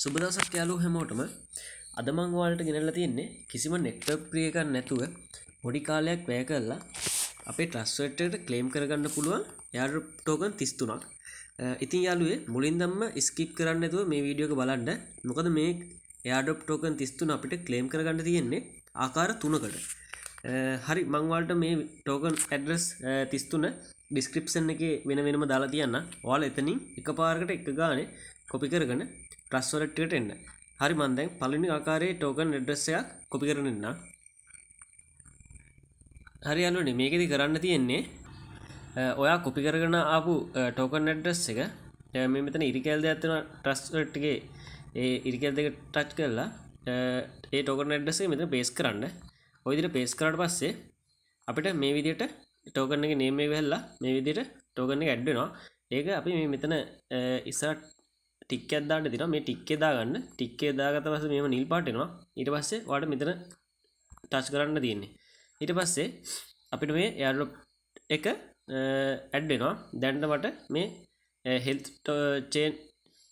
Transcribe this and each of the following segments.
සුබදසක් යාලු හැමෝටම අදමංවාලට ගෙනල්ල තියෙන්නේ කිසිම නෙක්ටර් ප්‍රියකර නැතුව පොඩි කාලයක් වැය කරලා අපේ ට්‍රස්වටට කලේම් කරගන්න පුළුවන් යාර ටෝකන් තිස්තුනක් ඉතින් යාලුවේ මුලින් දම්ම ස්කිප් කරන්න ඇතුව මේ වීඩියෝක බලන්ඩ මොකද මේ යාඩොප් ටෝකන් තිස්තුන අපිට කලේම් කරගන්න තියෙන්නේ ආකාර තුනකට හරි මංවාල්ට මේ ටෝකන් ඇඩ්‍රස් තිස්තුන ඩිස්ක්‍රිප්ෂන් එක වෙන වෙනම දාලා තියන්න වාල එතනින් එක පාරකට එක ගානේ කොපි කරගන ට්‍රස් වලට් එකට එන්න. හරි මම දැන් පළවෙනි ආකාරයේ ටෝකන් ඇඩ්‍රස් එකක් කොපි කරගෙන ඉන්නම්. හරි යාළුවනේ මේකෙදි කරන්න තියෙන්නේ ඔයා කොපි කරගෙන ආපු ටෝකන් ඇඩ්‍රස් එක මේ මෙතන ඉරිකැල් දෙයක් තියෙනවා ට්‍රස් වලට් එකේ ඒ ඉරිකැල් දෙක ටච් කරලා ඒ ටෝකන් ඇඩ්‍රස් එක මෙතන පේස්ට් කරන්න. ওই විදිහට පේස්ට් කරාට පස්සේ අපිට මේ විදිහට ටෝකන් එකේ නේම් එක වැහලා මේ විදිහට ටෝකන් එක ඇඩ් වෙනවා. ඒක අපි මේ මෙතන ඉස්සරහ ටික් එකක් දාන්න දෙනවා මේ ටික් එක දාගන්න ටික් එක දාගත්ත පස්සේ මේව නිල් පාට වෙනවා ඊට පස්සේ ඔයාලට මෙතන ටච් කරන්න තියෙන්නේ ඊට පස්සේ අපිට මේ එයාඩ්‍රොප් එක ඇඩ් වෙනවා දැන්ට මට මේ හෙල්ත් චේන්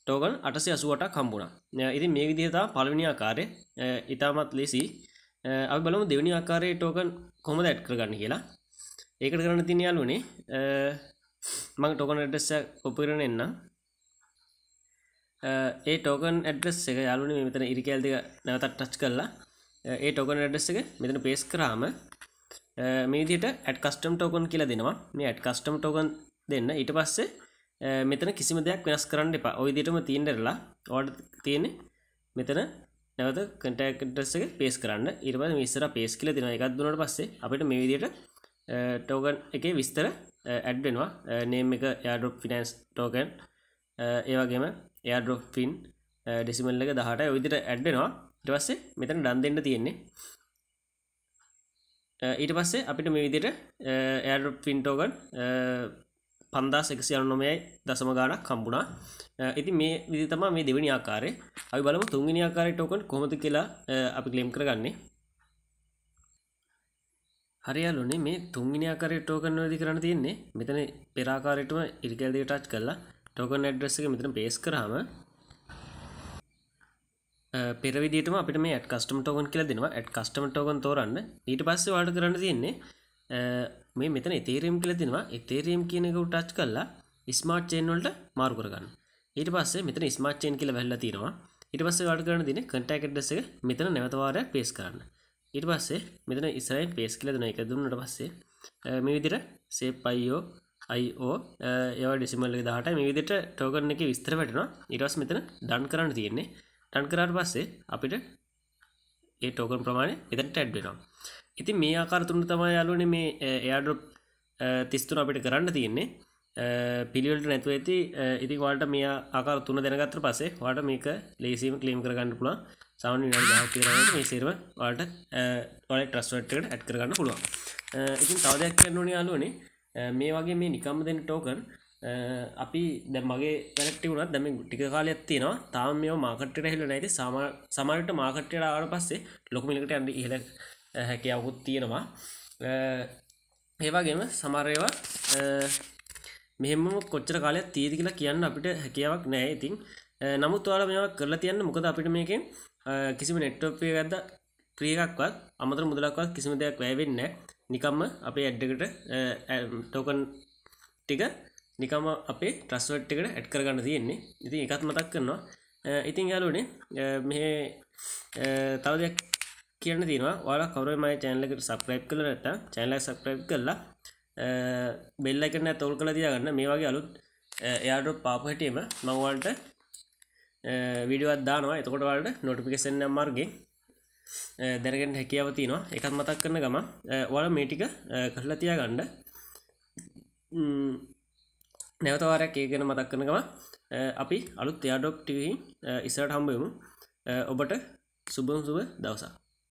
ටෝගන් අටසේ අසුවට කම්බුණා ඉතින් මේ විදිහතා පළවෙනි ආකාරය ඉතාමත් ලෙසි අපි බලමු දෙවනි ආකාරයේ ටෝකන් කොහොමද ඇඩ් කරගන්න කියලා ඒකට කරන්න තියෙන යාළුවනේ මම ටෝකන් ඇඩ්‍රස් එක කොපි කරගෙන එන්නම් ඒ ටෝකන් ඇඩස් එක යාලුන මෙතන ඉරිකෑල් දෙක නැවතත් ටච් කරලා ඒ ටෝකන් ඇඩස් එක මෙතන පේස් කරාම මේදිට ඇඩ් කස්ටම් ටෝකන් කියලා දෙනවා මේ ඇඩ් කස්ටම් ටෝකන් දෙන්න ඊට පස්සේ මෙතන කිසිම දෙයක් වෙනස් කරන්න එපා ඔය දිටම තීන්ඩරලා ඕඩ තියෙන මෙතන නැවත කටක්ටස් එක පේස් කරන්න ඉරබද මිස්සර පේස් කියල දෙන එකත් දුනට පස්සේ අපට මේ විදියට ටෝගන් එක විස්තර ඇඩ්වෙනවා නේම් එක යාඩොප් ෆිනන්ස් ටෝකන් ඒවගේම එයාඩ්‍රොප් පින් ඩෙසිමල් එක දහට විදිට ඇඩ්ඩෙනවා ඉට පස්සේ මෙතන ඩන් දෙන්න තියෙන්නේ uh, ඊට පස්සේ අපිට මේ විදිට එයාඩ uh, පින්ටෝගන් uh, පන්දා සෙක්සි අනුනොමයයි දසම ගානක් කම්බුණා ඉති මේ විදිතම මේ දෙවනි ආකාරය අපි බලම තුන්ගනි ආකාරය ටෝකන් කොමති කියලා අපි ක්ලෙම් කරගන්නේ හරියාලුනේ මේ තුන්ගනි ආකාරය ටෝකන් නොදි කරන්න තියෙන්නේ මෙතන පෙරාකාරයටම ඉරිකැල්දිට ටච් කරලා ටෝකන් ඇඩ්‍රස් එක මෙතන පේස් කරාම පෙර විදිහටම අපිට මේ ඇඩ් කස්ටම ටෝකන් කියලා දෙනවා ඇඩ් කස්ටම ටෝකන් තෝරන්න ඊට පස්සේ ඔයාලට කරන්න තියෙන්නේ මේ මෙතන Ethereum කියලා දෙනවා Ethereum කියන එක ටච් කරලා ස්මාර්ට් චේන් වලට මාරු කරගන්න ඊට පස්සේ මෙතන ස්මාර්ට් චේන් කියලා වැහලා තියෙනවා ඊට පස්සේ ඔයාලට කරන්න තියෙන්නේ contact address එක මෙතන නැවත වාරයක් paste කරන්න ඊට පස්සේ මෙතන ඉස්සරහින් paste කියලා දෙනවා ඒක දුන්නාට පස්සේ මේ විදිහට save io අයිෝ eh, ඒවා ඩෙසිමල් දාට මේ විදිට ටෝකරන එක විස්තර වැටෙනවා ඉරස් මෙතන ඩන් කරන්න තියෙන්නේ ටන් කරාට පස්සේ අපිට ඒ ටෝකන් ප්‍රමාණය එතට ඇඩ්ඩෙනවා ඉතින් මේ ආකාරතුන්න තමයි යාලුවන මේ එයාඩොප් eh, eh, තිස්තුන අපිට කරන්න තියෙන්නේ පිළිවලට නැතුව ඇති ඉති වාට මේ ආකාර තුන දැනගත්තර පසේ වාට මේක ලේසිම කලීම් කරගන්න පුළා සවන් කරට මේ සේරව වාට ට්‍රස්වට ඇත් කරගන්න පුළුවන් ඉතින් තවදයක් කරන්නන යාලුවනේ මේ වගේ මේ නිකම්ම දෙන ටෝකන් අපි දැ මගේ පැනක්ටි වුණත් දැම ටික කාලයක් තියෙනවා තාම මෙෝ මාකට්ට හිල නැති සාම සමරට මාකට්ටයට ආවට පස්සේ ලොකමිලකට ඇන්ඩි ඉහල හැකයවකුත් තියෙනවා ඒවාගේම සමරයවා මෙහෙම කොච්චර කාලයක් තියද කියලා කියන්න අපිට හැකියාවක් නෑ ඉතින් නමුත් වාල මෙවා කරලා තියන්න මොකද අපිට මේකෙන් කිසිම නෙට්ටෝපිය ගත්ත ප්‍රියකක්වත් අමතර මුදලක්වත් කිසිම දෙයක් වැෑවෙන්න නිකම්ම අපේ ඇඩ්ඩකට ටෝකන් ටික නිකම අපේ ට්‍රස්වට් එකට ඇඩ් කරගන්න තියෙන්නේ ඉතින් එකත් මතක් කරනවා ඉතින් යාලුනේ මෙහ තවදයක් කියන්න තිනවා වාලා කවර මයි චැනලකට සප්‍රයිප් කළ නැත චැනලක් සප්‍රයිප් කරලා බෙල්ල කරන තොල් කළ තියාගන්න මේ වගේ අලුත් එයාට පාපහටීම මංවල්ට විඩියුවත් දානවා එතකොට වලට නොටිපිකෙසන්න මාර්ගෙන් දැනගෙන් හැකියාව තියෙනවා එකත් මතක් කරන ගම වල මේටික කරලා තියා ගණ්ඩ නැවතවාරයක් ඒ ගැන මතක් කරන ගම අපි අලුත් යාඩොක් ටිවහි ඉස්සට හම්බයමු ඔබට සුබම් සුබ දවසා